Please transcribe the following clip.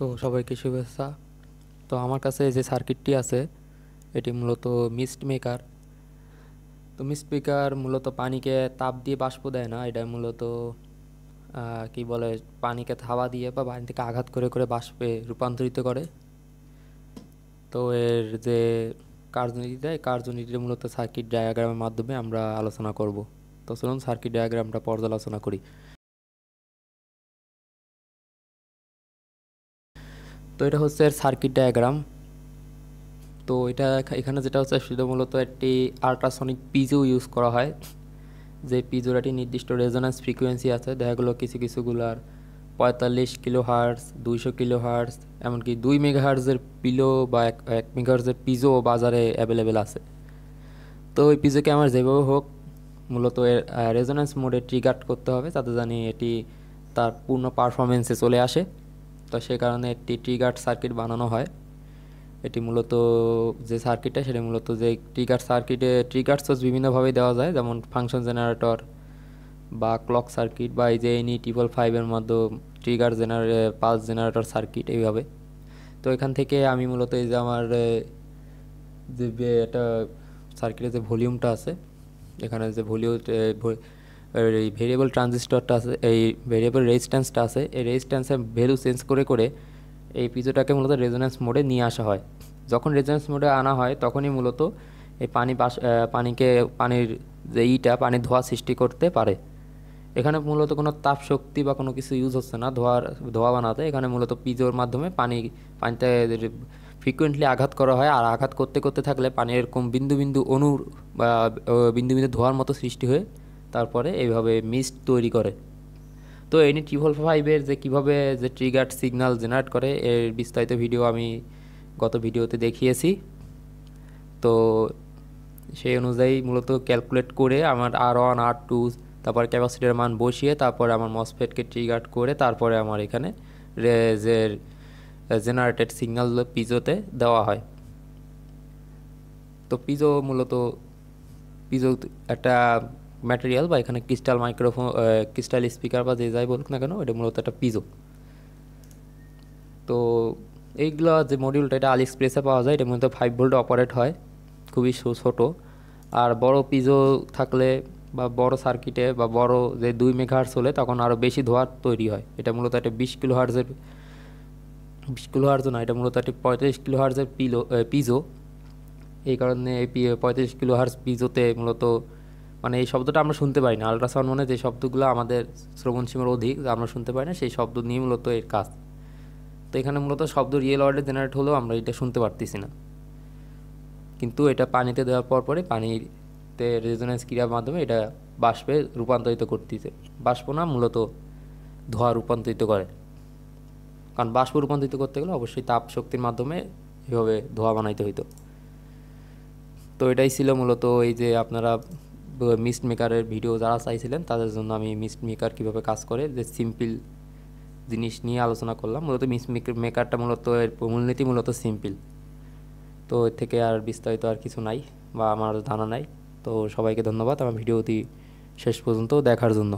তো সবাইকে শুভেচ্ছা তো আমার কাছে যে সার্কিটটি আছে এটি মূলত মিস্ট মেকার তো মিস্ট মেকার মূলত পানিকে তাপ দিয়ে বাষ্প দেয় না এটা মূলত কি বলে পানিকে থাবা দিয়ে বা পানি থেকে আঘাত করে করে বাষ্পে রূপান্তরিত করে তো এর যে কার্যনীতি দেয় কার্যনীতিটা মূলত সার্কিট ডায়াগ্রামের মাধ্যমে আমরা আলোচনা করব তো চলুন সার্কিট ডায়াগ্রামটা পর্যালোচনা করি তো এটা হচ্ছে সার্কিট ডায়াগ্রাম তো এটা এখানে যেটা হচ্ছে সেটা মূলত একটি আল্ট্রাসনিক পিজো ইউজ করা হয় যে একটি নির্দিষ্ট রেজোনেন্স ফ্রিকোয়েন্সি আছে দেখা গেলো কিছু কিছুগুলার পঁয়তাল্লিশ কিলো হার্স দুইশো কিলো হার্স এমনকি দুই মেগাহার্জের পিলো বা এক এক মেগাহার্জের পিজো বাজারে অ্যাভেলেবেল আছে তো ওই পিজোকে আমার যেভাবে হোক মূলত এর রেজোনেন্স মোডে ট্রিগার করতে হবে তাতে জানি এটি তার পূর্ণ পারফরমেন্সে চলে আসে তো সে কারণে একটি ট্রিগার সার্কিট বানানো হয় এটি মূলত যে সার্কিটটা সেটা মূলত যে ট্রিগার সার্কিটে ট্রিগার সোর্স বিভিন্নভাবে দেওয়া যায় যেমন ফাংশন জেনারেটর বা ক্লক সার্কিট বা এই যে এনি ট্রিপল ফাইভের মধ্যে ট্রিগার জেনারে পালস জেনারেটর সার্কিট এইভাবে তো এখান থেকে আমি মূলত এই যে আমার যে একটা সার্কিটের যে ভলিউমটা আছে এখানে যে ভলিউম এই ভেরিয়েবল ট্রানজিস্টরটা আছে এই ভেরিয়েবল রেজিস্ট্যান্সটা আছে এই রেজিস্ট্যান্সের ভ্যালু চেঞ্জ করে করে এই পিজোটাকে মূলত রেজোনেন্স মোডে নিয়ে আসা হয় যখন রেজোনেন্স মোডে আনা হয় তখনই মূলত এই পানি বাস পানিকে পানির যে ইটা পানির ধোয়া সৃষ্টি করতে পারে এখানে মূলত কোনো তাপ শক্তি বা কোনো কিছু ইউজ হচ্ছে না ধোয়ার ধোয়া বানাতে এখানে মূলত পিজোর মাধ্যমে পানি পানিতে ফ্রিকুয়েন্টলি আঘাত করা হয় আর আঘাত করতে করতে থাকলে পানি এরকম বিন্দু বিন্দু অনুর বা বিন্দু বিন্দু ধোয়ার মতো সৃষ্টি হয়ে তারপরে এইভাবে মিস্ট তৈরি করে তো এনি ট্রিপল ফাইভের যে কীভাবে যে ট্রিগার সিগনাল জেনারেট করে এর বিস্তারিত ভিডিও আমি গত ভিডিওতে দেখিয়েছি তো সেই অনুযায়ী মূলত ক্যালকুলেট করে আমার আর ওয়ান আর টু তারপর ক্যাপাসিটির মান বসিয়ে তারপরে আমার মসফেটকে ট্রিগার করে তারপরে আমার এখানে যে জেনারেটেড সিগনাল পিজোতে দেওয়া হয় তো পিজো মূলত পিজো একটা ম্যাটেরিয়াল বা এখানে ক্রিস্টাল মাইক্রোফোন ক্রিস্টাল স্পিকার বা যে যাই বলুক না কেন এটা মূলত একটা পিজো তো এইগুলো যে মডিউলটা এটা আলি এক্সপ্রেসে পাওয়া যায় এটা মূলত ফাইভ ভোল্ট অপারেট হয় খুবই ছোট আর বড় পিজো থাকলে বা বড় সার্কিটে বা বড় যে দুই মেঘাহার্স হলে তখন আরও বেশি ধোয়া তৈরি হয় এটা মূলত একটা বিশ কিলো হার্জের বিশ কিলো হার্জ না এটা মূলত একটা পঁয়ত্রিশ কিলো হার্জের পিলো পিজো এই কারণে এই পঁয়তাল্লিশ কিলো হার্জ পিজোতে মূলত মানে এই শব্দটা আমরা শুনতে পাই না আলট্রাসাউন্ড মানে যে শব্দগুলো আমাদের শ্রবণ সীমার অধিক আমরা শুনতে পাই না সেই শব্দ নিয়ে মূলত এর কাজ তো এখানে মূলত শব্দ রিয়েল ওয়ার্ডে জেনারেট হলেও আমরা এটা শুনতে পারতেছি না কিন্তু এটা পানিতে দেওয়ার পর পরে পানিতে রেজোনেন্স ক্রিয়ার মাধ্যমে এটা বাষ্পে রূপান্তরিত করতেছে বাষ্প না মূলত ধোয়া রূপান্তরিত করে কারণ বাষ্প রূপান্তরিত করতে গেলে অবশ্যই তাপ শক্তির মাধ্যমে এভাবে ধোয়া বানাইতে হইতো তো এটাই ছিল মূলত এই যে আপনারা মিস্ট মেকারের ভিডিও যারা চাইছিলেন তাদের জন্য আমি মিস্ট মেকার কীভাবে কাজ করে যে সিম্পল জিনিস নিয়ে আলোচনা করলাম মূলত মিস্ট মেকারটা মূলত এর মূলনীতি মূলত সিম্পল তো এর থেকে আর বিস্তারিত আর কিছু নাই বা আমার জানা নাই তো সবাইকে ধন্যবাদ আমার ভিডিওটি শেষ পর্যন্ত দেখার জন্য